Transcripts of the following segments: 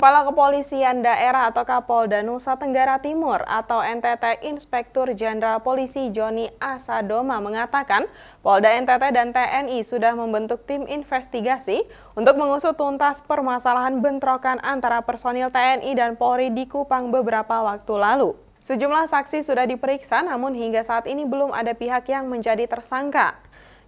Kepala Kepolisian Daerah atau Kapolda Nusa Tenggara Timur atau NTT Inspektur Jenderal Polisi Joni Asadoma mengatakan Polda NTT dan TNI sudah membentuk tim investigasi untuk mengusut tuntas permasalahan bentrokan antara personil TNI dan Polri di Kupang beberapa waktu lalu. Sejumlah saksi sudah diperiksa namun hingga saat ini belum ada pihak yang menjadi tersangka.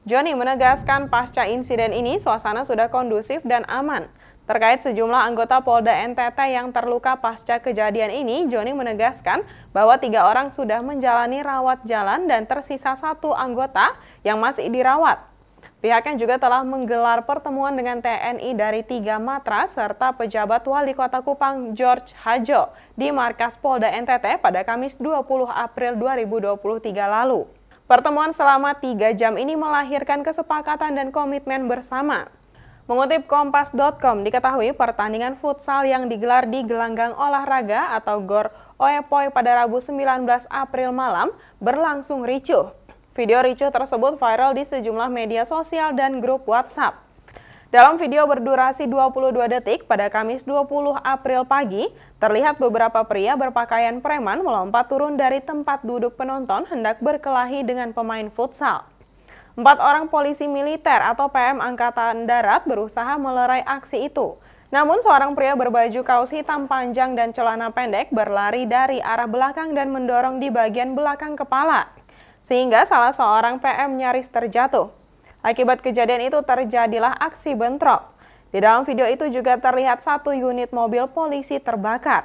Joni menegaskan pasca insiden ini suasana sudah kondusif dan aman. Terkait sejumlah anggota Polda NTT yang terluka pasca kejadian ini, Joni menegaskan bahwa tiga orang sudah menjalani rawat jalan dan tersisa satu anggota yang masih dirawat. Pihaknya juga telah menggelar pertemuan dengan TNI dari tiga matra serta pejabat wali kota Kupang George Hajo di markas Polda NTT pada Kamis 20 April 2023 lalu. Pertemuan selama tiga jam ini melahirkan kesepakatan dan komitmen bersama. Mengutip Kompas.com, diketahui pertandingan futsal yang digelar di gelanggang olahraga atau GOR Oepoi pada Rabu 19 April malam berlangsung ricuh. Video ricuh tersebut viral di sejumlah media sosial dan grup WhatsApp. Dalam video berdurasi 22 detik pada Kamis 20 April pagi, terlihat beberapa pria berpakaian preman melompat turun dari tempat duduk penonton hendak berkelahi dengan pemain futsal. Empat orang polisi militer atau PM Angkatan Darat berusaha melerai aksi itu. Namun seorang pria berbaju kaos hitam panjang dan celana pendek berlari dari arah belakang dan mendorong di bagian belakang kepala. Sehingga salah seorang PM nyaris terjatuh. Akibat kejadian itu terjadilah aksi bentrok. Di dalam video itu juga terlihat satu unit mobil polisi terbakar.